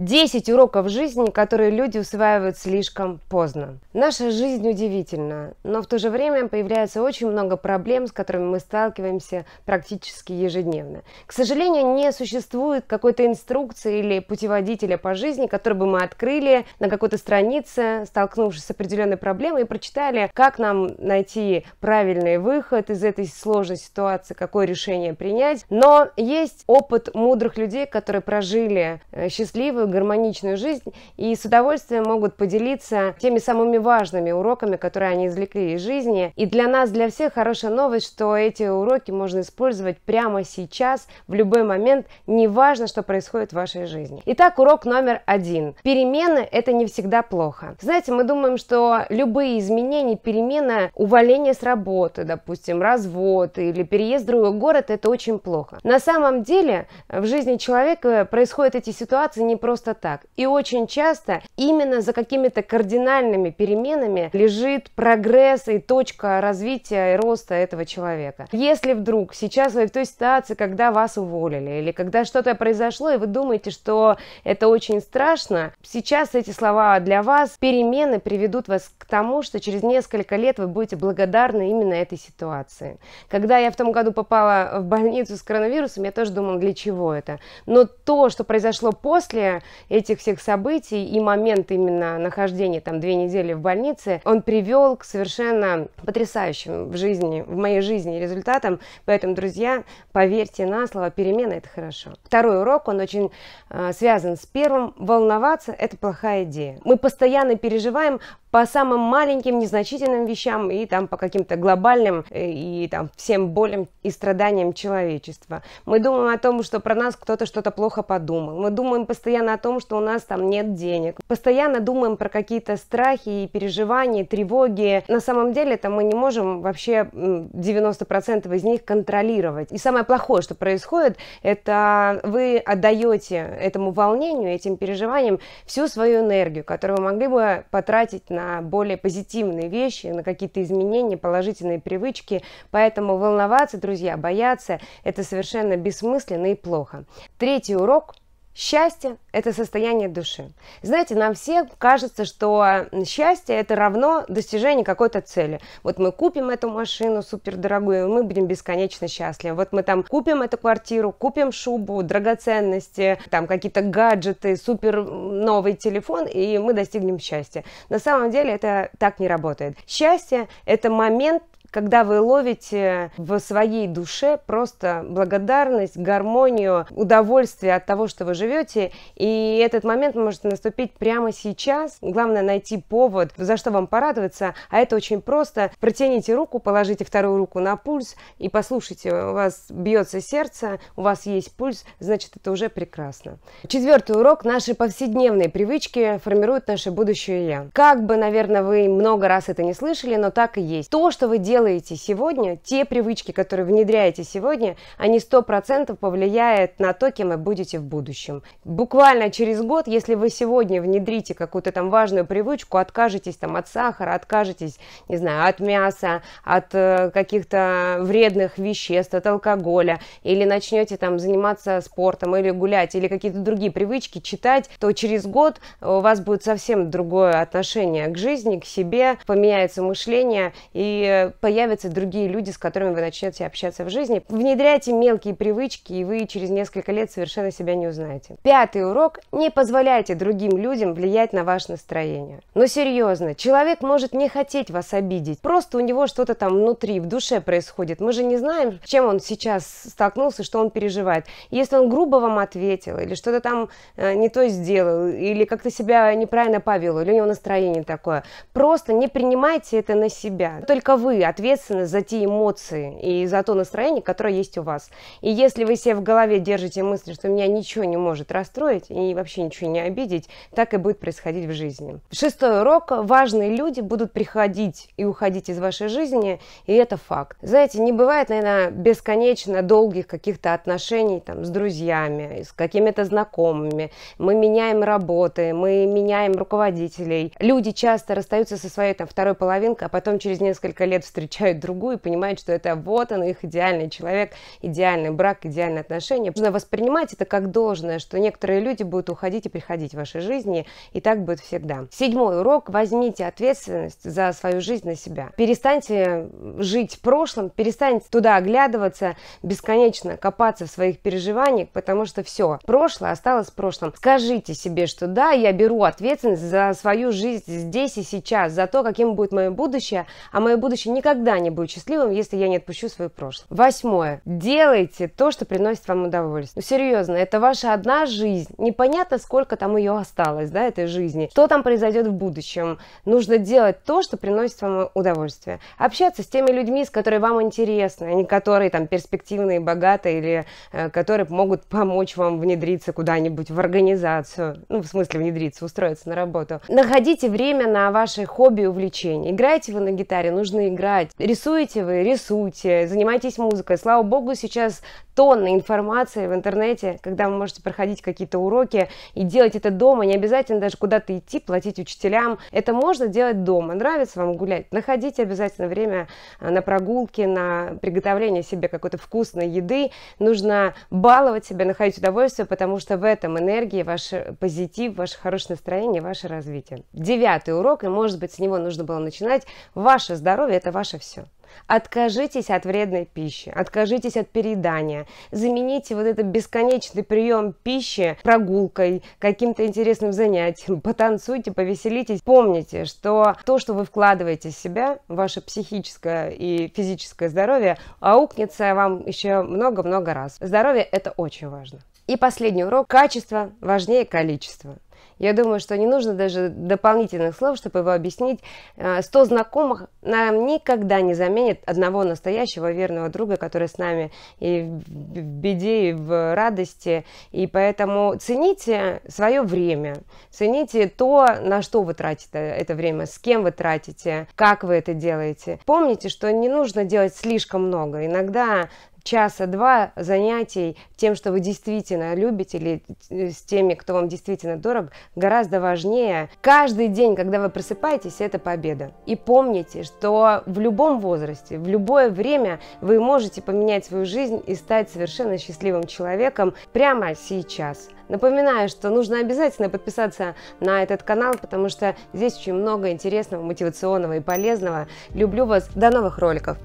10 уроков жизни, которые люди усваивают слишком поздно. Наша жизнь удивительна, но в то же время появляется очень много проблем, с которыми мы сталкиваемся практически ежедневно. К сожалению, не существует какой-то инструкции или путеводителя по жизни, который бы мы открыли на какой-то странице, столкнувшись с определенной проблемой, и прочитали, как нам найти правильный выход из этой сложной ситуации, какое решение принять. Но есть опыт мудрых людей, которые прожили э, счастливую, гармоничную жизнь и с удовольствием могут поделиться теми самыми важными уроками, которые они извлекли из жизни. И для нас, для всех хорошая новость, что эти уроки можно использовать прямо сейчас, в любой момент, неважно, что происходит в вашей жизни. Итак, урок номер один. Перемены – это не всегда плохо. Знаете, мы думаем, что любые изменения, перемена, увольнение с работы, допустим, развод или переезд в другой город – это очень плохо. На самом деле в жизни человека происходят эти ситуации не просто просто так. И очень часто именно за какими-то кардинальными переменами лежит прогресс и точка развития и роста этого человека. Если вдруг сейчас вы в той ситуации, когда вас уволили или когда что-то произошло, и вы думаете, что это очень страшно, сейчас эти слова для вас, перемены приведут вас к тому, что через несколько лет вы будете благодарны именно этой ситуации. Когда я в том году попала в больницу с коронавирусом, я тоже думала, для чего это. Но то, что произошло после, этих всех событий и момент именно нахождения там две недели в больнице, он привел к совершенно потрясающим в жизни, в моей жизни результатам. Поэтому, друзья, поверьте на слово, перемена – это хорошо. Второй урок, он очень э, связан с первым. Волноваться – это плохая идея. Мы постоянно переживаем, по самым маленьким, незначительным вещам и там по каким-то глобальным э, и там всем болям и страданиям человечества. Мы думаем о том, что про нас кто-то что-то плохо подумал. Мы думаем постоянно о том, что у нас там нет денег. Постоянно думаем про какие-то страхи и переживания, тревоги. На самом деле это мы не можем вообще 90% из них контролировать. И самое плохое, что происходит, это вы отдаете этому волнению, этим переживаниям всю свою энергию, которую вы могли бы потратить на на более позитивные вещи, на какие-то изменения, положительные привычки. Поэтому волноваться, друзья, бояться – это совершенно бессмысленно и плохо. Третий урок Счастье – это состояние души. Знаете, нам всем кажется, что счастье – это равно достижение какой-то цели. Вот мы купим эту машину супердорогую, и мы будем бесконечно счастливы. Вот мы там купим эту квартиру, купим шубу, драгоценности, там какие-то гаджеты, супер новый телефон, и мы достигнем счастья. На самом деле это так не работает. Счастье – это момент когда вы ловите в своей душе просто благодарность, гармонию, удовольствие от того, что вы живете. И этот момент может наступить прямо сейчас. Главное найти повод, за что вам порадоваться. А это очень просто. Протяните руку, положите вторую руку на пульс и послушайте, у вас бьется сердце, у вас есть пульс, значит это уже прекрасно. Четвертый урок. Наши повседневные привычки формируют наше будущее я. Как бы, наверное, вы много раз это не слышали, но так и есть. То, что вы делаете делаете сегодня, те привычки, которые внедряете сегодня, они 100% повлияют на то, кем вы будете в будущем. Буквально через год, если вы сегодня внедрите какую-то там важную привычку, откажетесь там от сахара, откажетесь, не знаю, от мяса, от э, каких-то вредных веществ, от алкоголя, или начнете там заниматься спортом, или гулять, или какие-то другие привычки, читать, то через год э, у вас будет совсем другое отношение к жизни, к себе, поменяется мышление и появятся другие люди, с которыми вы начнете общаться в жизни. Внедряйте мелкие привычки, и вы через несколько лет совершенно себя не узнаете. Пятый урок. Не позволяйте другим людям влиять на ваше настроение. Но серьезно, человек может не хотеть вас обидеть. Просто у него что-то там внутри, в душе происходит. Мы же не знаем, с чем он сейчас столкнулся, что он переживает. Если он грубо вам ответил, или что-то там э, не то сделал, или как-то себя неправильно повел, или у него настроение такое, просто не принимайте это на себя. Только вы отвечаете ответственность за те эмоции и за то настроение, которое есть у вас. И если вы себе в голове держите мысль, что меня ничего не может расстроить и вообще ничего не обидеть, так и будет происходить в жизни. Шестой урок. Важные люди будут приходить и уходить из вашей жизни, и это факт. Знаете, не бывает, наверное, бесконечно долгих каких-то отношений там, с друзьями, с какими-то знакомыми. Мы меняем работы, мы меняем руководителей. Люди часто расстаются со своей там, второй половинкой, а потом через несколько лет встречаются встречают другую и понимают, что это вот он, их идеальный человек, идеальный брак, идеальные отношения. Нужно воспринимать это как должное, что некоторые люди будут уходить и приходить в вашей жизни, и так будет всегда. Седьмой урок. Возьмите ответственность за свою жизнь на себя. Перестаньте жить прошлым, перестаньте туда оглядываться, бесконечно копаться в своих переживаниях, потому что все, прошлое осталось в прошлом. Скажите себе, что да, я беру ответственность за свою жизнь здесь и сейчас, за то, каким будет мое будущее, а мое будущее никогда никогда не буду счастливым, если я не отпущу свое прошлое. Восьмое. Делайте то, что приносит вам удовольствие. Ну, серьезно, это ваша одна жизнь. Непонятно, сколько там ее осталось, да, этой жизни. Что там произойдет в будущем. Нужно делать то, что приносит вам удовольствие. Общаться с теми людьми, с которыми вам интересно, а не которые там перспективные, богатые или э, которые могут помочь вам внедриться куда-нибудь в организацию. Ну, в смысле внедриться, устроиться на работу. Находите время на ваши хобби и увлечения. Играете вы на гитаре, нужно играть рисовать. Рисуете вы, рисуйте, занимайтесь музыкой. Слава богу, сейчас тонны информации в интернете, когда вы можете проходить какие-то уроки и делать это дома, не обязательно даже куда-то идти, платить учителям. Это можно делать дома. Нравится вам гулять? Находите обязательно время а, на прогулки, на приготовление себе какой-то вкусной еды. Нужно баловать себя, находить удовольствие, потому что в этом энергии, ваш э, позитив, ваше хорошее настроение, ваше развитие. Девятый урок, и может быть с него нужно было начинать. Ваше здоровье – это ваше все. Откажитесь от вредной пищи, откажитесь от переедания, замените вот этот бесконечный прием пищи прогулкой, каким-то интересным занятием, потанцуйте, повеселитесь. Помните, что то, что вы вкладываете в себя, ваше психическое и физическое здоровье, аукнется вам еще много-много раз. Здоровье – это очень важно. И последний урок – качество важнее количества. Я думаю, что не нужно даже дополнительных слов, чтобы его объяснить. Э, сто знакомых нам никогда не заменит одного настоящего верного друга, который с нами и в беде, и в радости. И поэтому цените свое время, цените то, на что вы тратите это время, с кем вы тратите, как вы это делаете. Помните, что не нужно делать слишком много. Иногда часа-два занятий тем, что вы действительно любите, или э, с теми, кто вам действительно дорог, гораздо важнее. Каждый день, когда вы просыпаетесь, это победа. И помните, что в любом возрасте, в любое время вы можете поменять свою жизнь и стать совершенно счастливым человеком прямо сейчас. Напоминаю, что нужно обязательно подписаться на этот канал, потому что здесь очень много интересного, мотивационного и полезного. Люблю вас. До новых роликов.